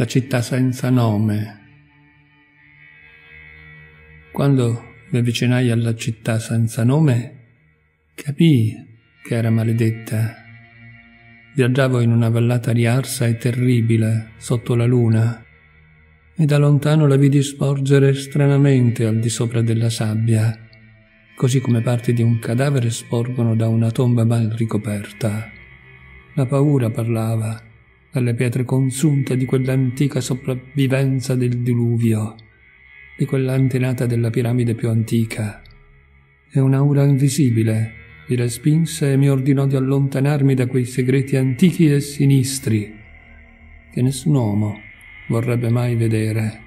la città senza nome. Quando mi avvicinai alla città senza nome, capii che era maledetta. Viaggiavo in una vallata riarsa e terribile sotto la luna e da lontano la vidi sporgere stranamente al di sopra della sabbia, così come parti di un cadavere sporgono da una tomba mal ricoperta. La paura parlava dalle pietre consunte di quell'antica sopravvivenza del diluvio, di quell'antenata della piramide più antica. E un'aura invisibile mi respinse e mi ordinò di allontanarmi da quei segreti antichi e sinistri che nessun uomo vorrebbe mai vedere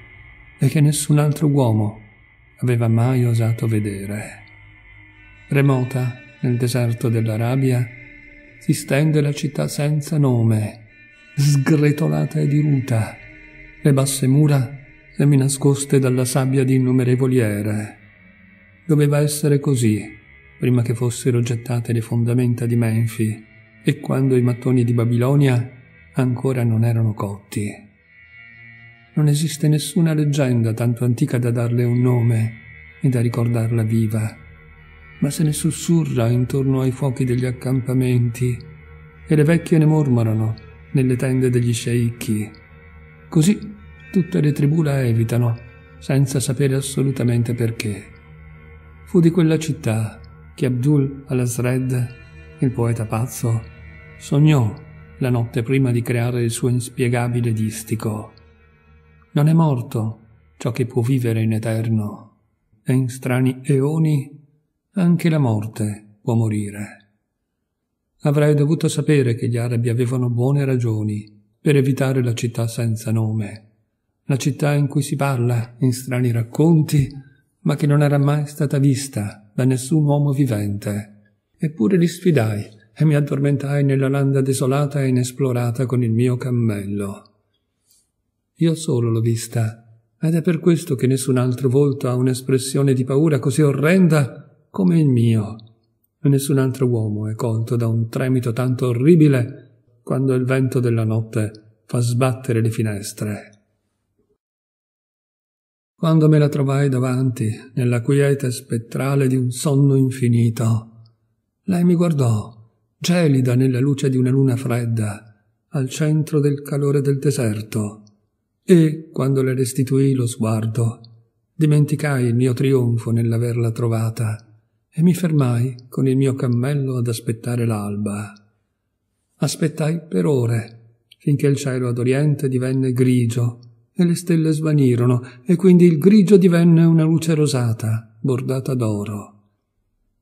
e che nessun altro uomo aveva mai osato vedere. Remota, nel deserto dell'Arabia, si stende la città senza nome, sgretolata e diruta, le basse mura semi nascoste dalla sabbia di innumerevoli ere. Doveva essere così, prima che fossero gettate le fondamenta di Menfi e quando i mattoni di Babilonia ancora non erano cotti. Non esiste nessuna leggenda tanto antica da darle un nome e da ricordarla viva, ma se ne sussurra intorno ai fuochi degli accampamenti e le vecchie ne mormorano nelle tende degli sceicchi. Così tutte le tribù la evitano, senza sapere assolutamente perché. Fu di quella città che Abdul al-Asred, il poeta pazzo, sognò la notte prima di creare il suo inspiegabile distico. Non è morto ciò che può vivere in eterno, e in strani eoni anche la morte può morire avrei dovuto sapere che gli arabi avevano buone ragioni per evitare la città senza nome, la città in cui si parla in strani racconti, ma che non era mai stata vista da nessun uomo vivente. Eppure li sfidai e mi addormentai nella landa desolata e inesplorata con il mio cammello. Io solo l'ho vista, ed è per questo che nessun altro volto ha un'espressione di paura così orrenda come il mio e nessun altro uomo è colto da un tremito tanto orribile quando il vento della notte fa sbattere le finestre. Quando me la trovai davanti, nella quiete spettrale di un sonno infinito, lei mi guardò, gelida nella luce di una luna fredda, al centro del calore del deserto, e, quando le restituì lo sguardo, dimenticai il mio trionfo nell'averla trovata e mi fermai con il mio cammello ad aspettare l'alba. Aspettai per ore, finché il cielo ad oriente divenne grigio e le stelle svanirono e quindi il grigio divenne una luce rosata, bordata d'oro.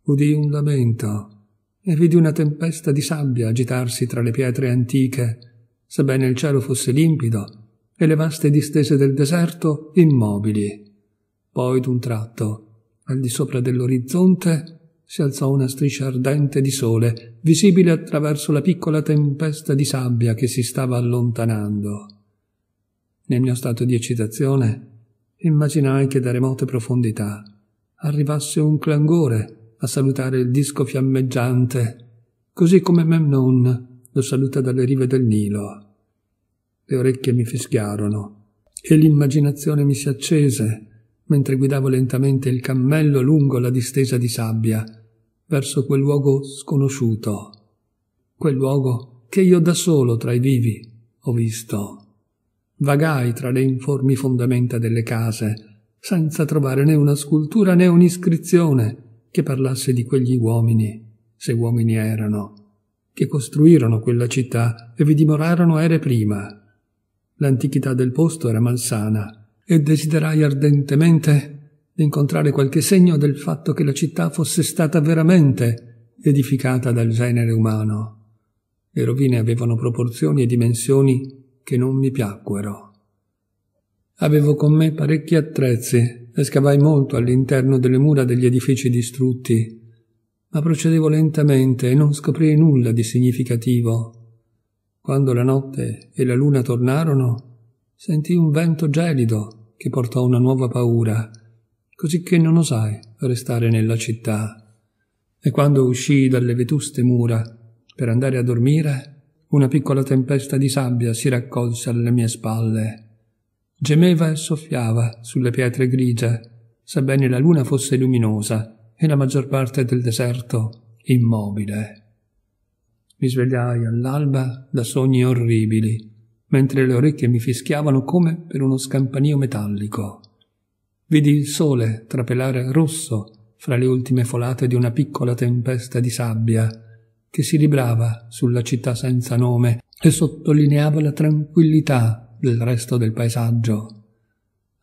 Udii un lamento e vidi una tempesta di sabbia agitarsi tra le pietre antiche, sebbene il cielo fosse limpido e le vaste distese del deserto immobili. Poi d'un tratto al di sopra dell'orizzonte si alzò una striscia ardente di sole, visibile attraverso la piccola tempesta di sabbia che si stava allontanando. Nel mio stato di eccitazione, immaginai che da remote profondità arrivasse un clangore a salutare il disco fiammeggiante, così come Memnon lo saluta dalle rive del Nilo. Le orecchie mi fischiarono e l'immaginazione mi si accese mentre guidavo lentamente il cammello lungo la distesa di sabbia, verso quel luogo sconosciuto, quel luogo che io da solo tra i vivi ho visto. Vagai tra le informi fondamenta delle case, senza trovare né una scultura né un'iscrizione che parlasse di quegli uomini, se uomini erano, che costruirono quella città e vi dimorarono ere prima. L'antichità del posto era malsana, e desiderai ardentemente di incontrare qualche segno del fatto che la città fosse stata veramente edificata dal genere umano. Le rovine avevano proporzioni e dimensioni che non mi piacquero. Avevo con me parecchi attrezzi e scavai molto all'interno delle mura degli edifici distrutti, ma procedevo lentamente e non scoprii nulla di significativo. Quando la notte e la luna tornarono, sentii un vento gelido che portò una nuova paura, cosicché non osai restare nella città. E quando uscii dalle vetuste mura per andare a dormire, una piccola tempesta di sabbia si raccolse alle mie spalle. Gemeva e soffiava sulle pietre grigie, sebbene la luna fosse luminosa e la maggior parte del deserto immobile. Mi svegliai all'alba da sogni orribili mentre le orecchie mi fischiavano come per uno scampanio metallico. Vidi il sole trapelare rosso fra le ultime folate di una piccola tempesta di sabbia che si librava sulla città senza nome e sottolineava la tranquillità del resto del paesaggio.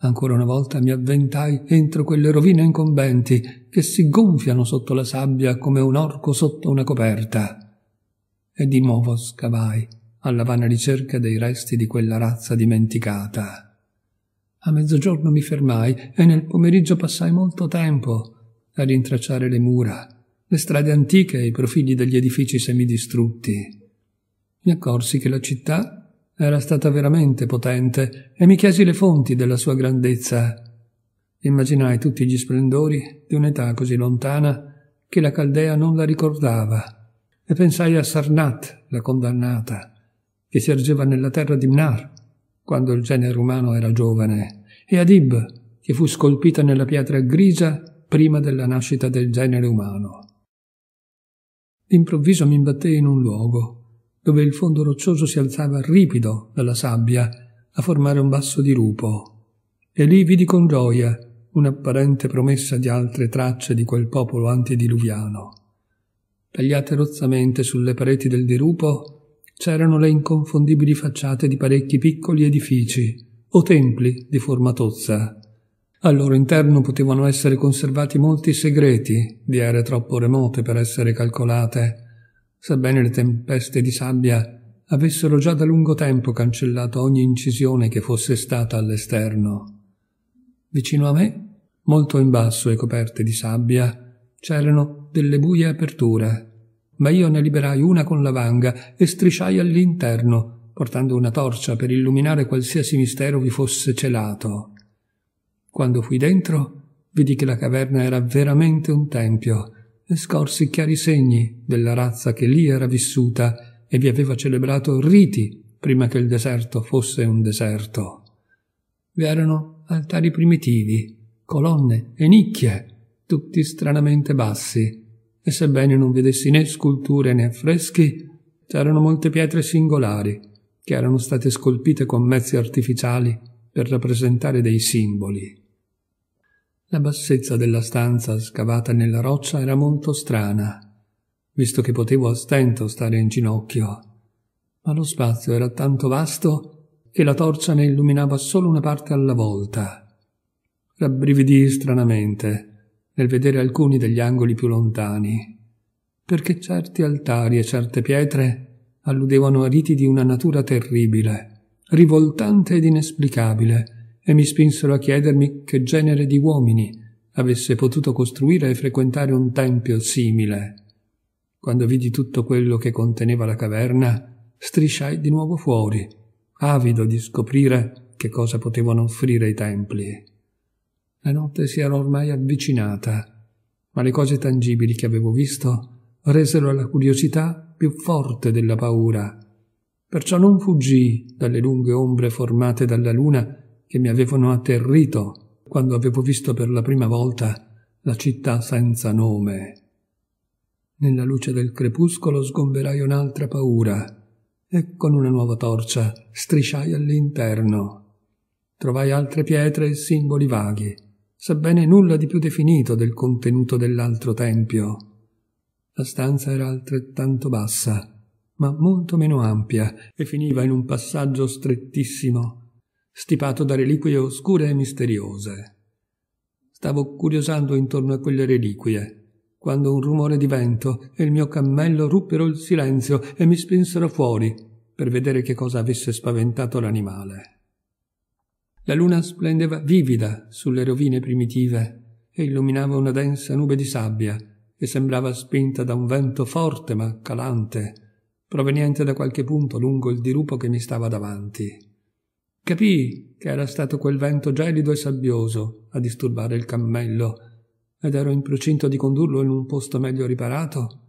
Ancora una volta mi avventai entro quelle rovine incombenti che si gonfiano sotto la sabbia come un orco sotto una coperta. E di nuovo scavai alla vana ricerca dei resti di quella razza dimenticata. A mezzogiorno mi fermai e nel pomeriggio passai molto tempo a rintracciare le mura, le strade antiche e i profili degli edifici semidistrutti. Mi accorsi che la città era stata veramente potente e mi chiesi le fonti della sua grandezza. Immaginai tutti gli splendori di un'età così lontana che la Caldea non la ricordava e pensai a Sarnat, la condannata, che si ergeva nella terra di Mnar, quando il genere umano era giovane, e Adib, che fu scolpita nella pietra grigia prima della nascita del genere umano. D'improvviso mi imbatté in un luogo, dove il fondo roccioso si alzava ripido dalla sabbia a formare un basso dirupo, e lì vidi con gioia un'apparente promessa di altre tracce di quel popolo antediluviano. Tagliate rozzamente sulle pareti del dirupo c'erano le inconfondibili facciate di parecchi piccoli edifici o templi di forma tozza. Al loro interno potevano essere conservati molti segreti di aree troppo remote per essere calcolate, sebbene le tempeste di sabbia avessero già da lungo tempo cancellato ogni incisione che fosse stata all'esterno. Vicino a me, molto in basso e coperte di sabbia, c'erano delle buie aperture ma io ne liberai una con la vanga e strisciai all'interno, portando una torcia per illuminare qualsiasi mistero vi fosse celato. Quando fui dentro, vidi che la caverna era veramente un tempio e scorsi chiari segni della razza che lì era vissuta e vi aveva celebrato riti prima che il deserto fosse un deserto. Vi erano altari primitivi, colonne e nicchie, tutti stranamente bassi, e sebbene non vedessi né sculture né affreschi, c'erano molte pietre singolari che erano state scolpite con mezzi artificiali per rappresentare dei simboli. La bassezza della stanza scavata nella roccia era molto strana, visto che potevo a stento stare in ginocchio, ma lo spazio era tanto vasto che la torcia ne illuminava solo una parte alla volta. Rabbrividii stranamente nel vedere alcuni degli angoli più lontani, perché certi altari e certe pietre alludevano a riti di una natura terribile, rivoltante ed inesplicabile, e mi spinsero a chiedermi che genere di uomini avesse potuto costruire e frequentare un tempio simile. Quando vidi tutto quello che conteneva la caverna, strisciai di nuovo fuori, avido di scoprire che cosa potevano offrire i templi. La notte si era ormai avvicinata, ma le cose tangibili che avevo visto resero la curiosità più forte della paura. Perciò non fuggii dalle lunghe ombre formate dalla luna che mi avevano atterrito quando avevo visto per la prima volta la città senza nome. Nella luce del crepuscolo sgomberai un'altra paura e con una nuova torcia strisciai all'interno. Trovai altre pietre e simboli vaghi sebbene nulla di più definito del contenuto dell'altro tempio. La stanza era altrettanto bassa, ma molto meno ampia, e finiva in un passaggio strettissimo, stipato da reliquie oscure e misteriose. Stavo curiosando intorno a quelle reliquie, quando un rumore di vento e il mio cammello ruppero il silenzio e mi spinsero fuori per vedere che cosa avesse spaventato l'animale. La luna splendeva vivida sulle rovine primitive e illuminava una densa nube di sabbia che sembrava spinta da un vento forte ma calante, proveniente da qualche punto lungo il dirupo che mi stava davanti. Capii che era stato quel vento gelido e sabbioso a disturbare il cammello ed ero in procinto di condurlo in un posto meglio riparato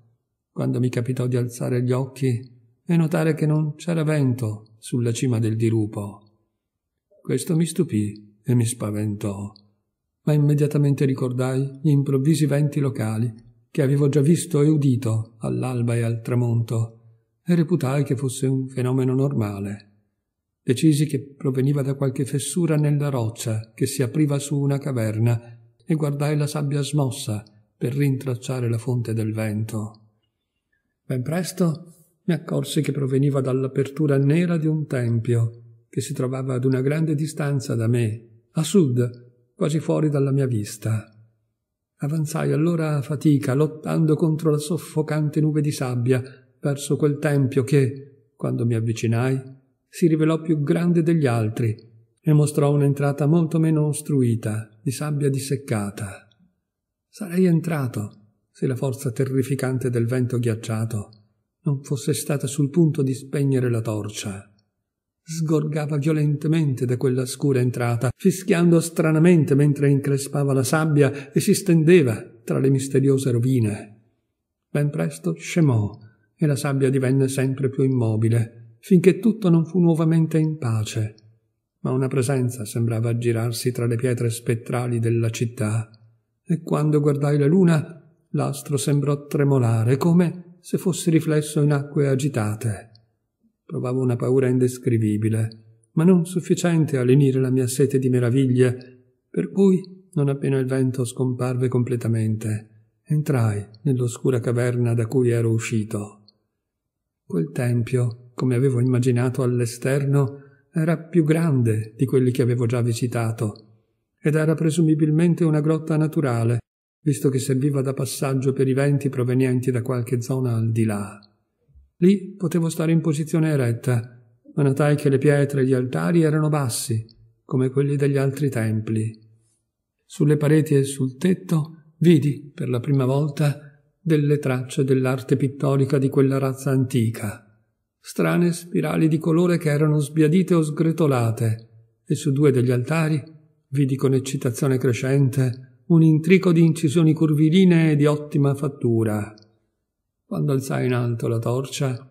quando mi capitò di alzare gli occhi e notare che non c'era vento sulla cima del dirupo. Questo mi stupì e mi spaventò, ma immediatamente ricordai gli improvvisi venti locali che avevo già visto e udito all'alba e al tramonto e reputai che fosse un fenomeno normale. Decisi che proveniva da qualche fessura nella roccia che si apriva su una caverna e guardai la sabbia smossa per rintracciare la fonte del vento. Ben presto mi accorsi che proveniva dall'apertura nera di un tempio che si trovava ad una grande distanza da me, a sud, quasi fuori dalla mia vista. Avanzai allora a fatica, lottando contro la soffocante nube di sabbia, verso quel tempio che, quando mi avvicinai, si rivelò più grande degli altri e mostrò un'entrata molto meno ostruita, di sabbia disseccata. Sarei entrato se la forza terrificante del vento ghiacciato non fosse stata sul punto di spegnere la torcia sgorgava violentemente da quella scura entrata, fischiando stranamente mentre increspava la sabbia e si stendeva tra le misteriose rovine. Ben presto scemò e la sabbia divenne sempre più immobile, finché tutto non fu nuovamente in pace. Ma una presenza sembrava aggirarsi tra le pietre spettrali della città, e quando guardai la luna, l'astro sembrò tremolare come se fosse riflesso in acque agitate. Provavo una paura indescrivibile, ma non sufficiente a lenire la mia sete di meraviglie, per cui, non appena il vento scomparve completamente, entrai nell'oscura caverna da cui ero uscito. Quel tempio, come avevo immaginato all'esterno, era più grande di quelli che avevo già visitato, ed era presumibilmente una grotta naturale, visto che serviva da passaggio per i venti provenienti da qualche zona al di là. Lì potevo stare in posizione eretta, ma notai che le pietre e gli altari erano bassi, come quelli degli altri templi. Sulle pareti e sul tetto vidi, per la prima volta, delle tracce dell'arte pittorica di quella razza antica. Strane spirali di colore che erano sbiadite o sgretolate, e su due degli altari vidi con eccitazione crescente un intrico di incisioni curvilinee di ottima fattura. Quando alzai in alto la torcia,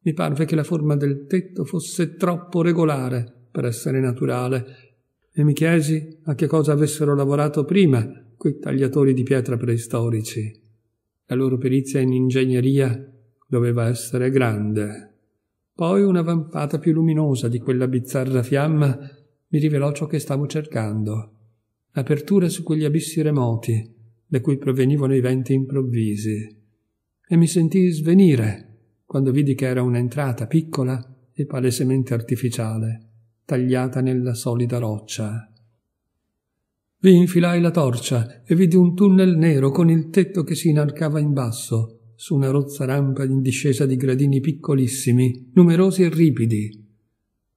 mi parve che la forma del tetto fosse troppo regolare per essere naturale e mi chiesi a che cosa avessero lavorato prima quei tagliatori di pietra preistorici. La loro perizia in ingegneria doveva essere grande. Poi una vampata più luminosa di quella bizzarra fiamma mi rivelò ciò che stavo cercando. L'apertura su quegli abissi remoti, da cui provenivano i venti improvvisi e mi sentii svenire quando vidi che era un'entrata piccola e palesemente artificiale, tagliata nella solida roccia. Vi infilai la torcia e vidi un tunnel nero con il tetto che si inarcava in basso, su una rozza rampa in discesa di gradini piccolissimi, numerosi e ripidi.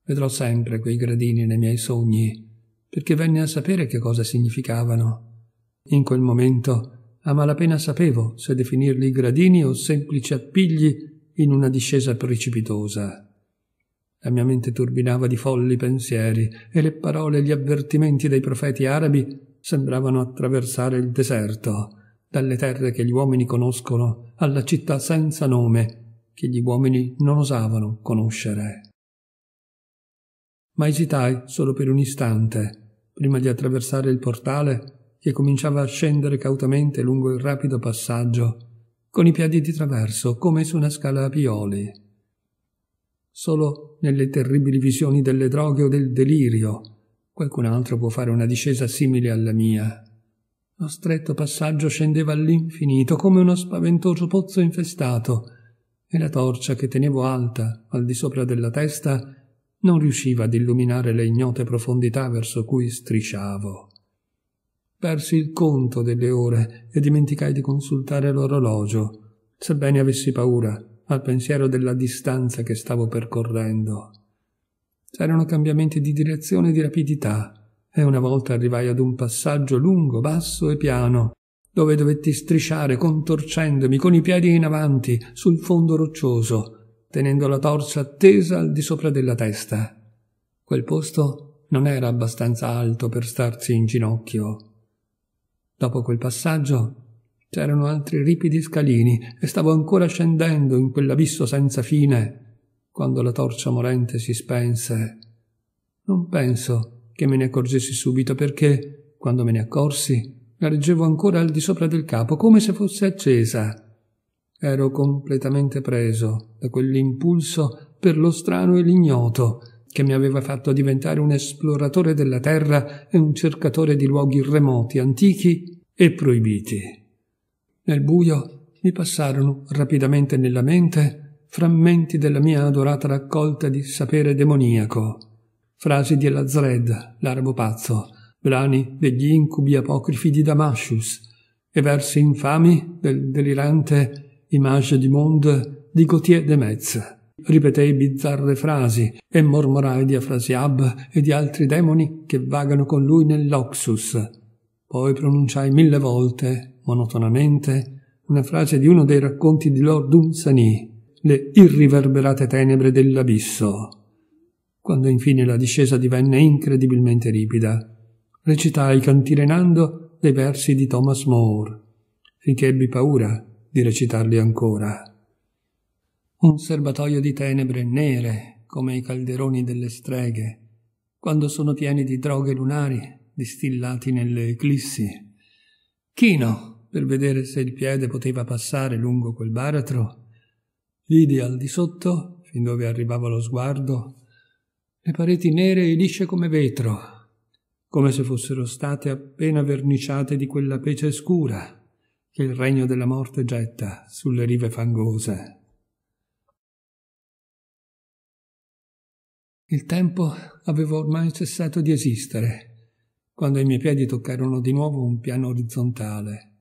Vedrò sempre quei gradini nei miei sogni, perché venne a sapere che cosa significavano. In quel momento a malapena sapevo se definirli gradini o semplici appigli in una discesa precipitosa. La mia mente turbinava di folli pensieri e le parole e gli avvertimenti dei profeti arabi sembravano attraversare il deserto, dalle terre che gli uomini conoscono alla città senza nome che gli uomini non osavano conoscere. Ma esitai solo per un istante, prima di attraversare il portale che cominciava a scendere cautamente lungo il rapido passaggio, con i piedi di traverso, come su una scala a pioli. Solo nelle terribili visioni delle droghe o del delirio qualcun altro può fare una discesa simile alla mia. Lo stretto passaggio scendeva all'infinito come uno spaventoso pozzo infestato, e la torcia che tenevo alta al di sopra della testa non riusciva ad illuminare le ignote profondità verso cui strisciavo. Persi il conto delle ore e dimenticai di consultare l'orologio, sebbene avessi paura al pensiero della distanza che stavo percorrendo. C'erano cambiamenti di direzione e di rapidità, e una volta arrivai ad un passaggio lungo, basso e piano, dove dovetti strisciare contorcendomi con i piedi in avanti sul fondo roccioso, tenendo la torcia tesa al di sopra della testa. Quel posto non era abbastanza alto per starsi in ginocchio. Dopo quel passaggio c'erano altri ripidi scalini e stavo ancora scendendo in quell'abisso senza fine quando la torcia morente si spense. Non penso che me ne accorgessi subito perché, quando me ne accorsi, la reggevo ancora al di sopra del capo come se fosse accesa. Ero completamente preso da quell'impulso per lo strano e l'ignoto che mi aveva fatto diventare un esploratore della terra e un cercatore di luoghi remoti, antichi e proibiti. Nel buio mi passarono rapidamente nella mente frammenti della mia adorata raccolta di sapere demoniaco, frasi di Elazred, l'arabo pazzo, brani degli incubi apocrifi di Damascius e versi infami del delirante Image du Monde di Gautier de Metz. Ripetei bizzarre frasi e mormorai di Afrasiab e di altri demoni che vagano con lui nell'Oxus. Poi pronunciai mille volte, monotonamente, una frase di uno dei racconti di Lord Unsani, le irriverberate tenebre dell'abisso. Quando infine la discesa divenne incredibilmente ripida, recitai cantirenando dei versi di Thomas More, finché ebbi paura di recitarli ancora un serbatoio di tenebre nere come i calderoni delle streghe, quando sono pieni di droghe lunari distillati nelle eclissi. Chino per vedere se il piede poteva passare lungo quel baratro. Vidi al di sotto, fin dove arrivava lo sguardo, le pareti nere e lisce come vetro, come se fossero state appena verniciate di quella pece scura che il regno della morte getta sulle rive fangose. Il tempo aveva ormai cessato di esistere, quando i miei piedi toccarono di nuovo un piano orizzontale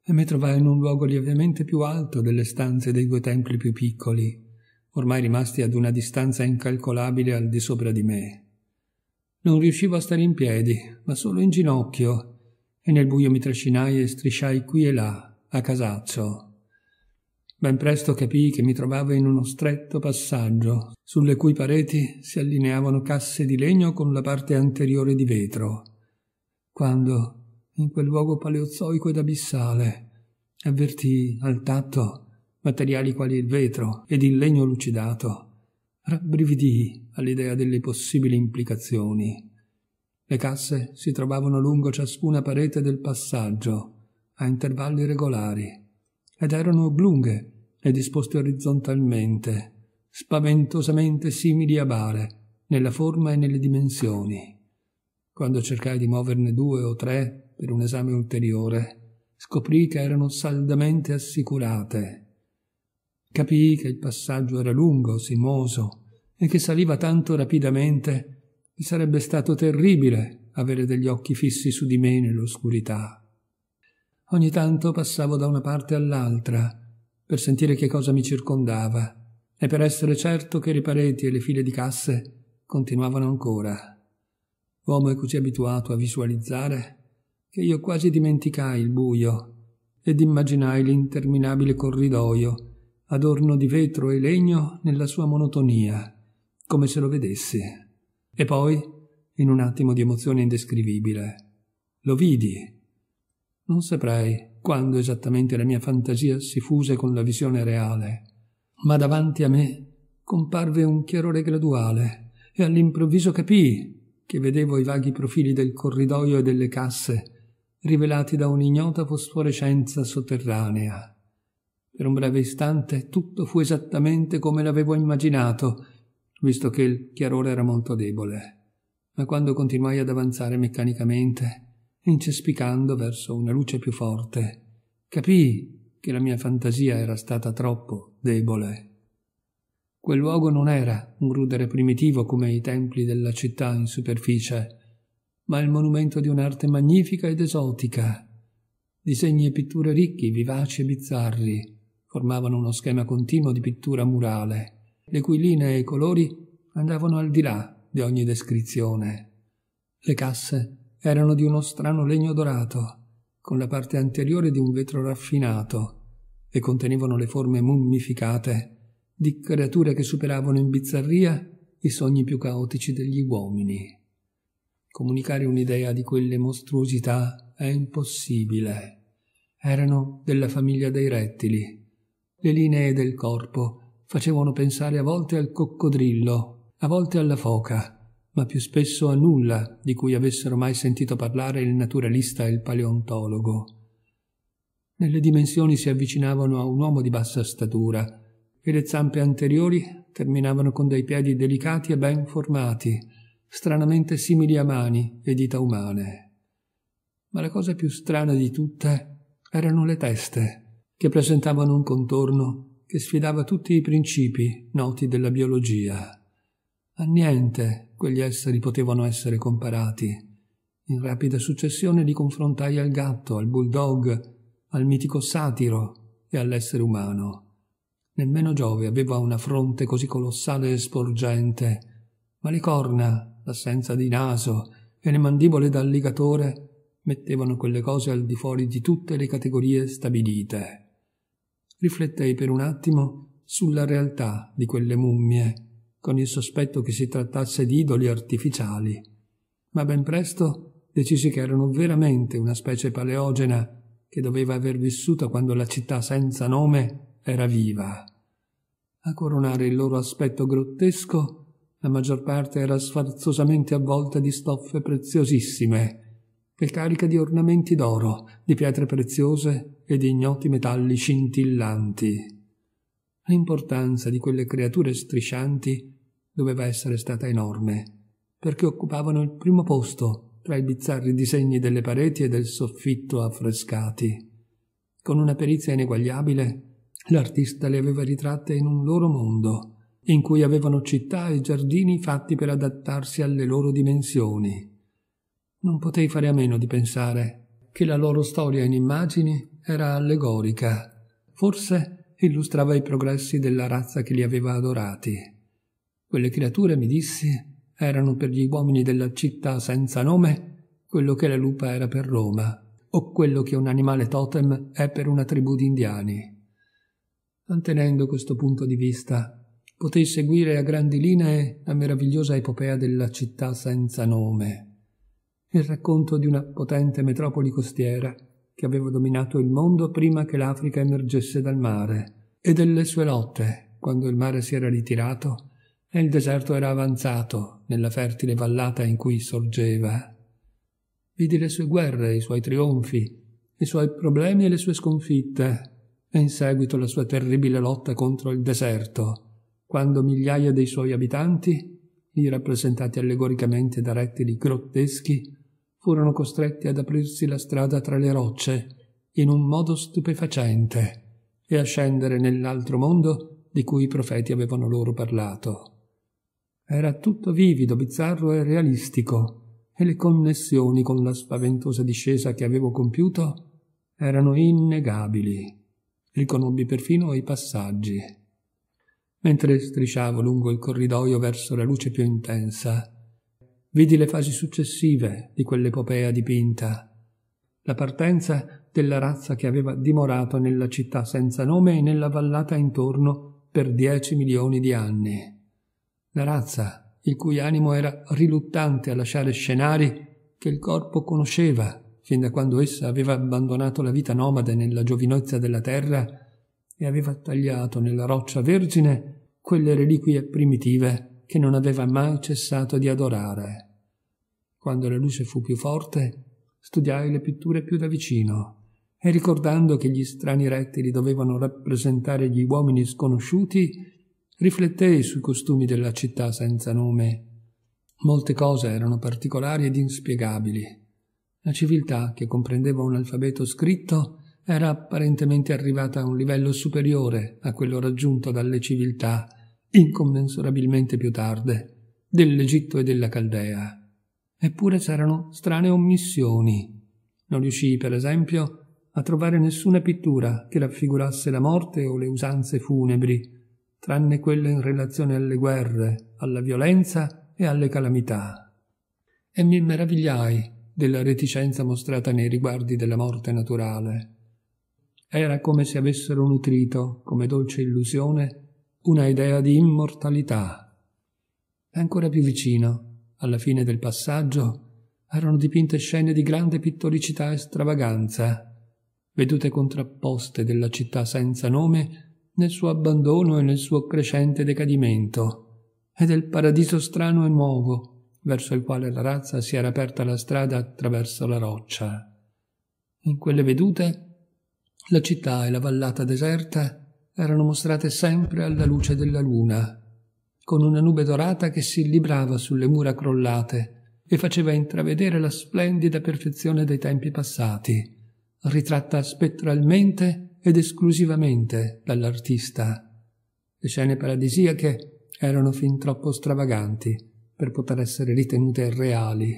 e mi trovai in un luogo lievemente più alto delle stanze dei due templi più piccoli, ormai rimasti ad una distanza incalcolabile al di sopra di me. Non riuscivo a stare in piedi, ma solo in ginocchio, e nel buio mi trascinai e strisciai qui e là, a casaccio, Ben presto capii che mi trovavo in uno stretto passaggio, sulle cui pareti si allineavano casse di legno con la parte anteriore di vetro. Quando, in quel luogo paleozoico ed abissale, avvertii al tatto materiali quali il vetro ed il legno lucidato, rabbrividii all'idea delle possibili implicazioni. Le casse si trovavano lungo ciascuna parete del passaggio, a intervalli regolari, ed erano oblunghe e disposte orizzontalmente, spaventosamente simili a bare, nella forma e nelle dimensioni. Quando cercai di muoverne due o tre per un esame ulteriore, scoprì che erano saldamente assicurate. Capii che il passaggio era lungo, sinuoso, e che saliva tanto rapidamente che sarebbe stato terribile avere degli occhi fissi su di me nell'oscurità. Ogni tanto passavo da una parte all'altra, per sentire che cosa mi circondava e per essere certo che le pareti e le file di casse continuavano ancora. L'uomo è così abituato a visualizzare che io quasi dimenticai il buio ed immaginai l'interminabile corridoio, adorno di vetro e legno nella sua monotonia, come se lo vedessi. E poi, in un attimo di emozione indescrivibile, lo vidi. Non saprei quando esattamente la mia fantasia si fuse con la visione reale. Ma davanti a me comparve un chiarore graduale e all'improvviso capii che vedevo i vaghi profili del corridoio e delle casse rivelati da un'ignota fosforescenza sotterranea. Per un breve istante tutto fu esattamente come l'avevo immaginato, visto che il chiarore era molto debole. Ma quando continuai ad avanzare meccanicamente, incespicando verso una luce più forte. Capii che la mia fantasia era stata troppo debole. Quel luogo non era un rudere primitivo come i templi della città in superficie, ma il monumento di un'arte magnifica ed esotica. Disegni e pitture ricchi, vivaci e bizzarri formavano uno schema continuo di pittura murale, le cui linee e colori andavano al di là di ogni descrizione. Le casse erano di uno strano legno dorato, con la parte anteriore di un vetro raffinato, e contenevano le forme mummificate di creature che superavano in bizzarria i sogni più caotici degli uomini. Comunicare un'idea di quelle mostruosità è impossibile. Erano della famiglia dei rettili. Le linee del corpo facevano pensare a volte al coccodrillo, a volte alla foca, ma più spesso a nulla di cui avessero mai sentito parlare il naturalista e il paleontologo. Nelle dimensioni si avvicinavano a un uomo di bassa statura, e le zampe anteriori terminavano con dei piedi delicati e ben formati, stranamente simili a mani e dita umane. Ma la cosa più strana di tutte erano le teste, che presentavano un contorno che sfidava tutti i principi noti della biologia. A niente Quegli esseri potevano essere comparati. In rapida successione li confrontai al gatto, al bulldog, al mitico satiro e all'essere umano. Nemmeno Giove aveva una fronte così colossale e sporgente, ma le corna, l'assenza di naso e le mandibole da alligatore mettevano quelle cose al di fuori di tutte le categorie stabilite. Riflettei per un attimo sulla realtà di quelle mummie con il sospetto che si trattasse di idoli artificiali, ma ben presto decisi che erano veramente una specie paleogena che doveva aver vissuto quando la città senza nome era viva. A coronare il loro aspetto grottesco, la maggior parte era sfarzosamente avvolta di stoffe preziosissime e carica di ornamenti d'oro, di pietre preziose e di ignoti metalli scintillanti. L'importanza di quelle creature striscianti doveva essere stata enorme, perché occupavano il primo posto tra i bizzarri disegni delle pareti e del soffitto affrescati. Con una perizia ineguagliabile, l'artista le aveva ritratte in un loro mondo, in cui avevano città e giardini fatti per adattarsi alle loro dimensioni. Non potei fare a meno di pensare che la loro storia in immagini era allegorica, forse illustrava i progressi della razza che li aveva adorati. Quelle creature, mi dissi, erano per gli uomini della città senza nome quello che la lupa era per Roma, o quello che un animale totem è per una tribù di indiani. Mantenendo questo punto di vista, potei seguire a grandi linee la meravigliosa epopea della città senza nome, il racconto di una potente metropoli costiera che aveva dominato il mondo prima che l'Africa emergesse dal mare, e delle sue lotte, quando il mare si era ritirato, e il deserto era avanzato nella fertile vallata in cui sorgeva. Vidi le sue guerre, i suoi trionfi, i suoi problemi e le sue sconfitte, e in seguito la sua terribile lotta contro il deserto, quando migliaia dei suoi abitanti, i rappresentati allegoricamente da rettili grotteschi, furono costretti ad aprirsi la strada tra le rocce in un modo stupefacente e a scendere nell'altro mondo di cui i profeti avevano loro parlato. Era tutto vivido, bizzarro e realistico, e le connessioni con la spaventosa discesa che avevo compiuto erano innegabili. Riconobbi perfino i passaggi. Mentre strisciavo lungo il corridoio verso la luce più intensa, vidi le fasi successive di quell'epopea dipinta. La partenza della razza che aveva dimorato nella città senza nome e nella vallata intorno per dieci milioni di anni la razza il cui animo era riluttante a lasciare scenari che il corpo conosceva fin da quando essa aveva abbandonato la vita nomade nella giovinezza della terra e aveva tagliato nella roccia vergine quelle reliquie primitive che non aveva mai cessato di adorare. Quando la luce fu più forte, studiai le pitture più da vicino e ricordando che gli strani rettili dovevano rappresentare gli uomini sconosciuti, Riflettei sui costumi della città senza nome. Molte cose erano particolari ed inspiegabili. La civiltà, che comprendeva un alfabeto scritto, era apparentemente arrivata a un livello superiore a quello raggiunto dalle civiltà, incommensurabilmente più tarde, dell'Egitto e della Caldea. Eppure c'erano strane omissioni. Non riuscii, per esempio, a trovare nessuna pittura che raffigurasse la morte o le usanze funebri, tranne quella in relazione alle guerre, alla violenza e alle calamità. E mi meravigliai della reticenza mostrata nei riguardi della morte naturale. Era come se avessero nutrito, come dolce illusione, una idea di immortalità. E ancora più vicino, alla fine del passaggio, erano dipinte scene di grande pittoricità e stravaganza, vedute contrapposte della città senza nome nel suo abbandono e nel suo crescente decadimento, e del paradiso strano e nuovo verso il quale la razza si era aperta la strada attraverso la roccia. In quelle vedute la città e la vallata deserta erano mostrate sempre alla luce della luna, con una nube dorata che si librava sulle mura crollate e faceva intravedere la splendida perfezione dei tempi passati, ritratta spettralmente ed esclusivamente dall'artista. Le scene paradisiache erano fin troppo stravaganti per poter essere ritenute reali.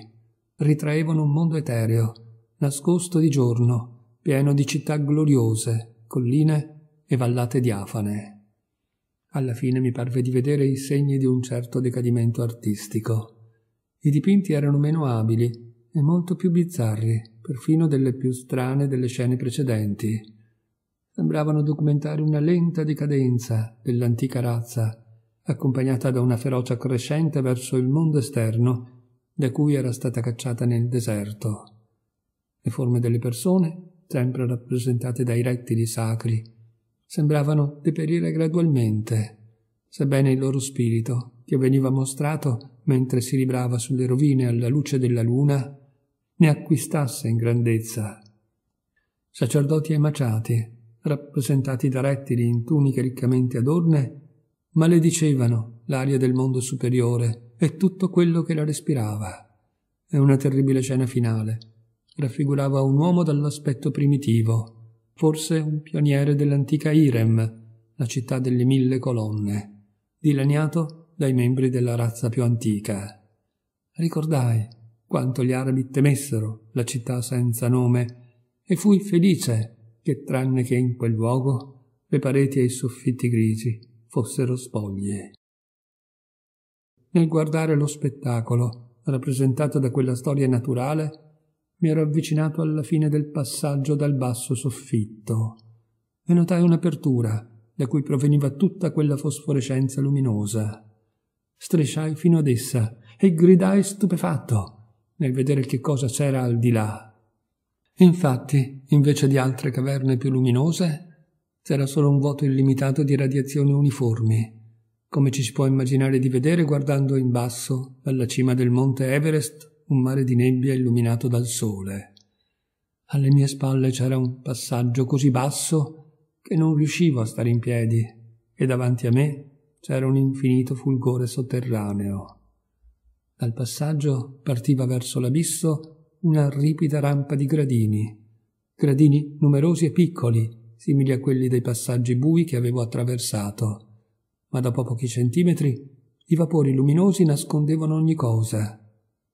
Ritraevano un mondo etereo, nascosto di giorno, pieno di città gloriose, colline e vallate diafane. Alla fine mi parve di vedere i segni di un certo decadimento artistico. I dipinti erano meno abili e molto più bizzarri, perfino delle più strane delle scene precedenti sembravano documentare una lenta decadenza dell'antica razza, accompagnata da una ferocia crescente verso il mondo esterno da cui era stata cacciata nel deserto. Le forme delle persone, sempre rappresentate dai rettili sacri, sembravano deperire gradualmente, sebbene il loro spirito, che veniva mostrato mentre si librava sulle rovine alla luce della luna, ne acquistasse in grandezza. Sacerdoti e maciati, rappresentati da rettili in tuniche riccamente adorne, maledicevano l'aria del mondo superiore e tutto quello che la respirava. E una terribile scena finale raffigurava un uomo dall'aspetto primitivo, forse un pioniere dell'antica Irem, la città delle mille colonne, dilaniato dai membri della razza più antica. Ricordai quanto gli arabi temessero la città senza nome e fui felice che tranne che in quel luogo le pareti e i soffitti grigi fossero spoglie. Nel guardare lo spettacolo rappresentato da quella storia naturale, mi ero avvicinato alla fine del passaggio dal basso soffitto e notai un'apertura da cui proveniva tutta quella fosforescenza luminosa. Strisciai fino ad essa e gridai stupefatto nel vedere che cosa c'era al di là. Infatti, invece di altre caverne più luminose, c'era solo un vuoto illimitato di radiazioni uniformi, come ci si può immaginare di vedere guardando in basso, dalla cima del monte Everest, un mare di nebbia illuminato dal sole. Alle mie spalle c'era un passaggio così basso che non riuscivo a stare in piedi, e davanti a me c'era un infinito fulgore sotterraneo. Dal passaggio partiva verso l'abisso una ripida rampa di gradini, gradini numerosi e piccoli, simili a quelli dei passaggi bui che avevo attraversato. Ma dopo pochi centimetri i vapori luminosi nascondevano ogni cosa.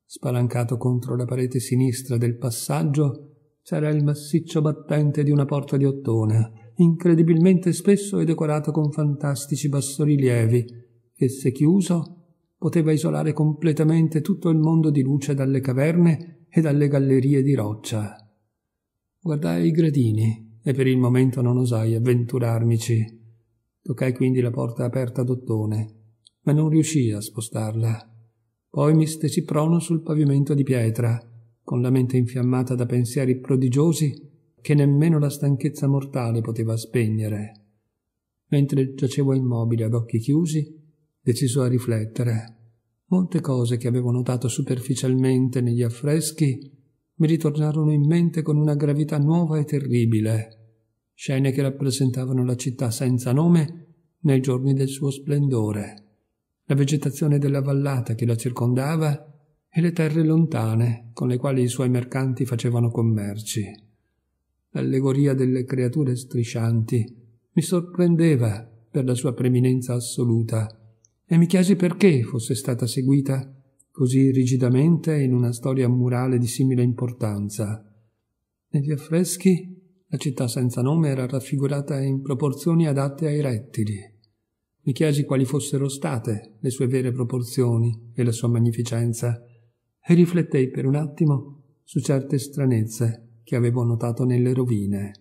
Spalancato contro la parete sinistra del passaggio c'era il massiccio battente di una porta di ottona, incredibilmente spesso e decorato con fantastici bassorilievi, che se chiuso poteva isolare completamente tutto il mondo di luce dalle caverne e dalle gallerie di roccia. Guardai i gradini e per il momento non osai avventurarmici. Toccai quindi la porta aperta d'ottone, ma non riuscii a spostarla. Poi mi stesi prono sul pavimento di pietra, con la mente infiammata da pensieri prodigiosi che nemmeno la stanchezza mortale poteva spegnere. Mentre giacevo immobile ad occhi chiusi, deciso a riflettere. Molte cose che avevo notato superficialmente negli affreschi mi ritornarono in mente con una gravità nuova e terribile. Scene che rappresentavano la città senza nome nei giorni del suo splendore, la vegetazione della vallata che la circondava e le terre lontane con le quali i suoi mercanti facevano commerci. L'allegoria delle creature striscianti mi sorprendeva per la sua preminenza assoluta e mi chiesi perché fosse stata seguita così rigidamente in una storia murale di simile importanza. Negli affreschi la città senza nome era raffigurata in proporzioni adatte ai rettili. Mi chiesi quali fossero state le sue vere proporzioni e la sua magnificenza, e riflettei per un attimo su certe stranezze che avevo notato nelle rovine.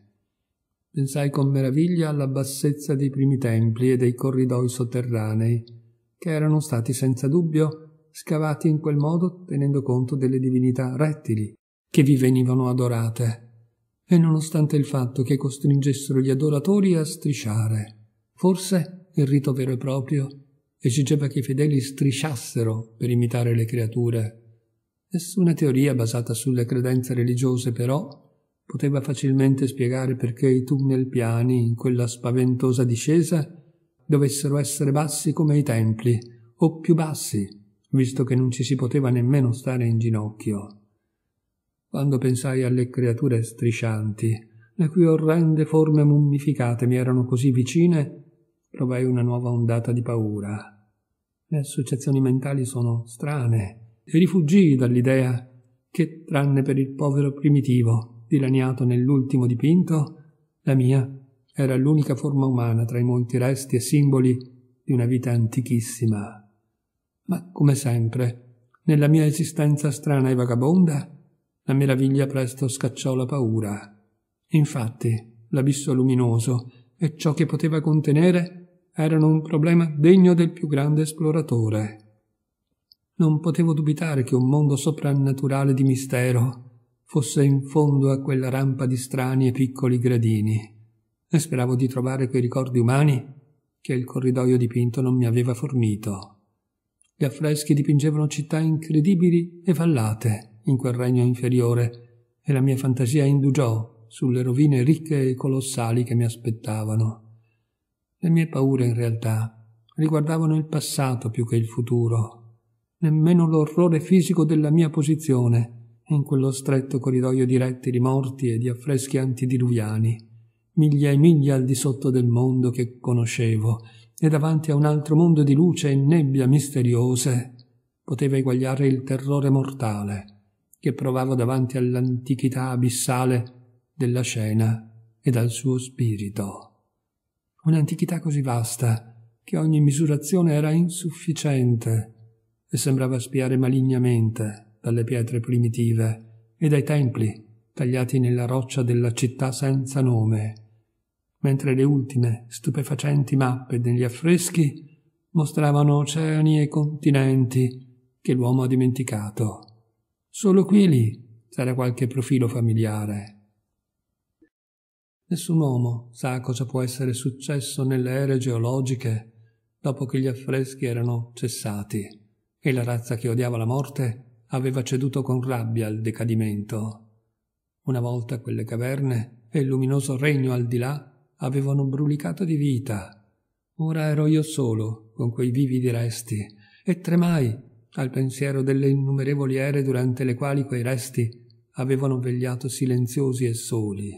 Pensai con meraviglia alla bassezza dei primi templi e dei corridoi sotterranei, che erano stati senza dubbio scavati in quel modo tenendo conto delle divinità rettili che vi venivano adorate, e nonostante il fatto che costringessero gli adoratori a strisciare. Forse il rito vero e proprio esigeva che i fedeli strisciassero per imitare le creature. Nessuna teoria basata sulle credenze religiose, però, poteva facilmente spiegare perché i tunnel piani in quella spaventosa discesa dovessero essere bassi come i templi, o più bassi, visto che non ci si poteva nemmeno stare in ginocchio. Quando pensai alle creature striscianti, le cui orrende forme mummificate mi erano così vicine, provai una nuova ondata di paura. Le associazioni mentali sono strane e rifuggii dall'idea che, tranne per il povero primitivo dilaniato nell'ultimo dipinto, la mia era l'unica forma umana tra i molti resti e simboli di una vita antichissima. Ma, come sempre, nella mia esistenza strana e vagabonda, la meraviglia presto scacciò la paura. Infatti, l'abisso luminoso e ciò che poteva contenere erano un problema degno del più grande esploratore. Non potevo dubitare che un mondo soprannaturale di mistero fosse in fondo a quella rampa di strani e piccoli gradini e speravo di trovare quei ricordi umani che il corridoio dipinto non mi aveva fornito. Gli affreschi dipingevano città incredibili e vallate in quel regno inferiore e la mia fantasia indugiò sulle rovine ricche e colossali che mi aspettavano. Le mie paure in realtà riguardavano il passato più che il futuro. Nemmeno l'orrore fisico della mia posizione in quello stretto corridoio di rettili morti e di affreschi antidiluviani miglia e miglia al di sotto del mondo che conoscevo, e davanti a un altro mondo di luce e nebbia misteriose, poteva eguagliare il terrore mortale che provavo davanti all'antichità abissale della scena ed al suo spirito. Un'antichità così vasta che ogni misurazione era insufficiente e sembrava spiare malignamente dalle pietre primitive e dai templi tagliati nella roccia della città senza nome, mentre le ultime stupefacenti mappe degli affreschi mostravano oceani e continenti che l'uomo ha dimenticato. Solo qui e lì c'era qualche profilo familiare. Nessun uomo sa cosa può essere successo nelle ere geologiche dopo che gli affreschi erano cessati e la razza che odiava la morte aveva ceduto con rabbia al decadimento. Una volta quelle caverne e il luminoso regno al di là avevano brulicato di vita. Ora ero io solo, con quei vividi resti, e tremai al pensiero delle innumerevoli ere durante le quali quei resti avevano vegliato silenziosi e soli.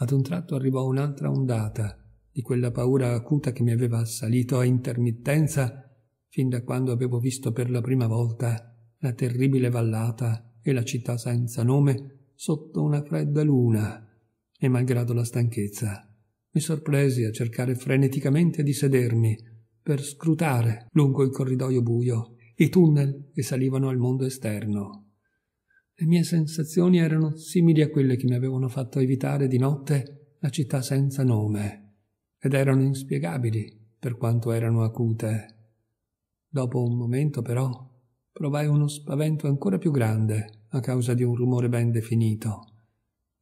Ad un tratto arrivò un'altra ondata di quella paura acuta che mi aveva assalito a intermittenza fin da quando avevo visto per la prima volta la terribile vallata e la città senza nome sotto una fredda luna e malgrado la stanchezza mi sorpresi a cercare freneticamente di sedermi per scrutare lungo il corridoio buio i tunnel che salivano al mondo esterno. Le mie sensazioni erano simili a quelle che mi avevano fatto evitare di notte la città senza nome ed erano inspiegabili per quanto erano acute. Dopo un momento però provai uno spavento ancora più grande a causa di un rumore ben definito.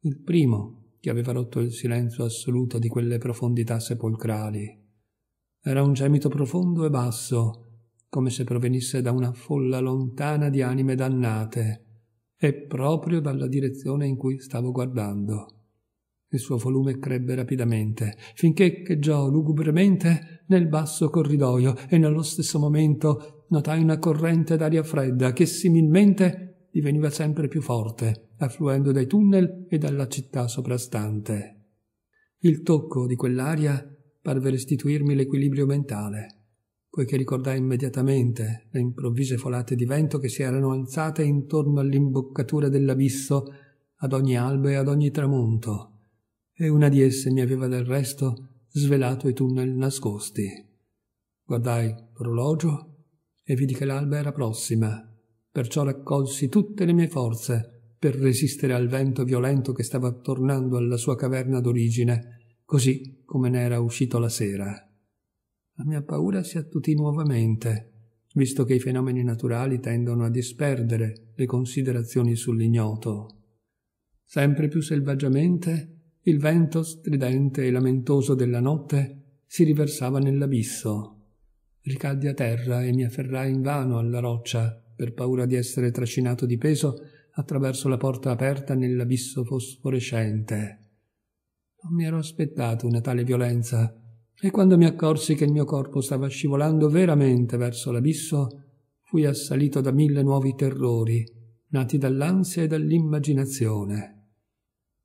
Il primo, che aveva rotto il silenzio assoluto di quelle profondità sepolcrali. Era un gemito profondo e basso, come se provenisse da una folla lontana di anime dannate, e proprio dalla direzione in cui stavo guardando. Il suo volume crebbe rapidamente, finché echeggiò lugubremente nel basso corridoio e nello stesso momento notai una corrente d'aria fredda che similmente diveniva sempre più forte, affluendo dai tunnel e dalla città soprastante. Il tocco di quell'aria parve restituirmi l'equilibrio mentale, poiché ricordai immediatamente le improvvise folate di vento che si erano alzate intorno all'imboccatura dell'abisso ad ogni alba e ad ogni tramonto, e una di esse mi aveva del resto svelato i tunnel nascosti. Guardai l'orologio e vidi che l'alba era prossima perciò raccolsi tutte le mie forze per resistere al vento violento che stava tornando alla sua caverna d'origine, così come ne era uscito la sera. La mia paura si attutì nuovamente, visto che i fenomeni naturali tendono a disperdere le considerazioni sull'ignoto. Sempre più selvaggiamente, il vento stridente e lamentoso della notte si riversava nell'abisso. Ricaddi a terra e mi afferrai invano alla roccia per paura di essere trascinato di peso attraverso la porta aperta nell'abisso fosforescente. Non mi ero aspettato una tale violenza, e quando mi accorsi che il mio corpo stava scivolando veramente verso l'abisso, fui assalito da mille nuovi terrori, nati dall'ansia e dall'immaginazione.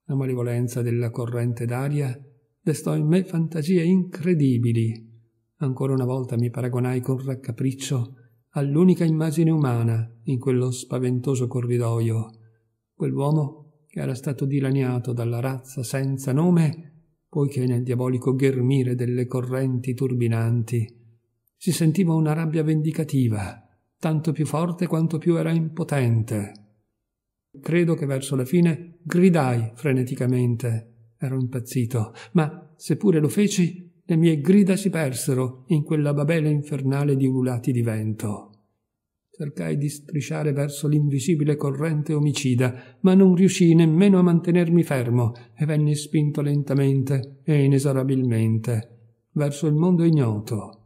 La malevolenza della corrente d'aria destò in me fantasie incredibili. Ancora una volta mi paragonai con raccapriccio all'unica immagine umana in quello spaventoso corridoio, quell'uomo che era stato dilaniato dalla razza senza nome, poiché nel diabolico ghermire delle correnti turbinanti si sentiva una rabbia vendicativa, tanto più forte quanto più era impotente. Credo che verso la fine gridai freneticamente. Ero impazzito, ma seppure lo feci, le mie grida si persero in quella babele infernale di ululati di vento. Cercai di strisciare verso l'invisibile corrente omicida, ma non riuscii nemmeno a mantenermi fermo e venni spinto lentamente e inesorabilmente verso il mondo ignoto.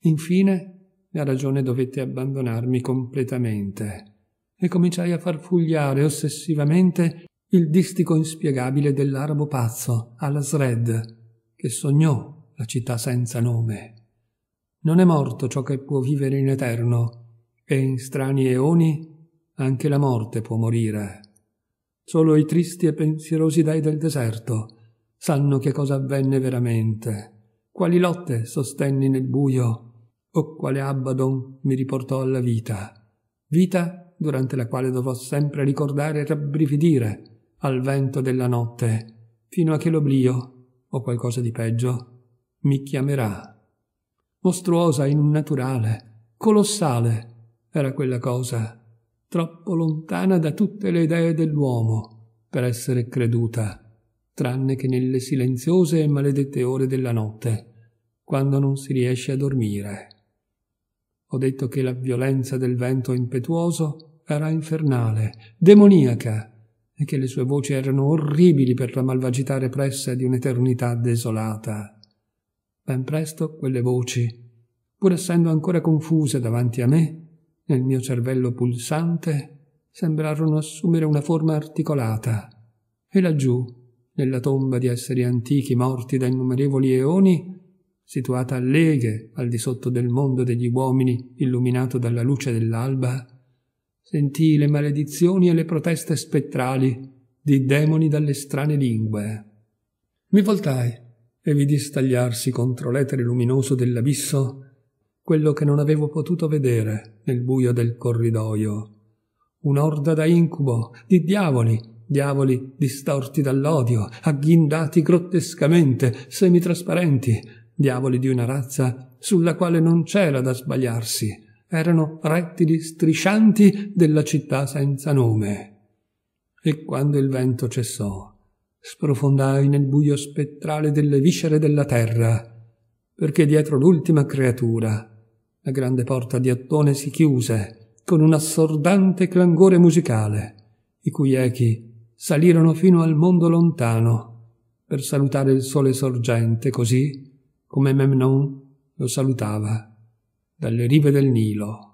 Infine, la ragione dovette abbandonarmi completamente e cominciai a far fugliare ossessivamente il distico inspiegabile dell'arabo pazzo, al Sred, che sognò la città senza nome. Non è morto ciò che può vivere in eterno, e in strani eoni anche la morte può morire. Solo i tristi e pensierosi dei del deserto sanno che cosa avvenne veramente, quali lotte sostenni nel buio, o quale Abaddon mi riportò alla vita. Vita durante la quale dovrò sempre ricordare e rabbrividire al vento della notte, fino a che l'oblio, o qualcosa di peggio, mi chiamerà. Mostruosa, innaturale, colossale era quella cosa, troppo lontana da tutte le idee dell'uomo per essere creduta, tranne che nelle silenziose e maledette ore della notte, quando non si riesce a dormire. Ho detto che la violenza del vento impetuoso era infernale, demoniaca, e che le sue voci erano orribili per la malvagità repressa di un'eternità desolata. Ben presto quelle voci, pur essendo ancora confuse davanti a me, nel mio cervello pulsante, sembrarono assumere una forma articolata. E laggiù, nella tomba di esseri antichi morti da innumerevoli eoni, situata a leghe al di sotto del mondo degli uomini illuminato dalla luce dell'alba, sentii le maledizioni e le proteste spettrali di demoni dalle strane lingue. Mi voltai e vidi stagliarsi contro l'etere luminoso dell'abisso quello che non avevo potuto vedere nel buio del corridoio. Un'orda da incubo, di diavoli, diavoli distorti dall'odio, agghindati grottescamente, semitrasparenti, diavoli di una razza sulla quale non c'era da sbagliarsi. Erano rettili striscianti della città senza nome. E quando il vento cessò, sprofondai nel buio spettrale delle viscere della terra, perché dietro l'ultima creatura la grande porta di Attone si chiuse con un assordante clangore musicale, i cui echi salirono fino al mondo lontano per salutare il sole sorgente così come Memnon lo salutava dalle rive del Nilo.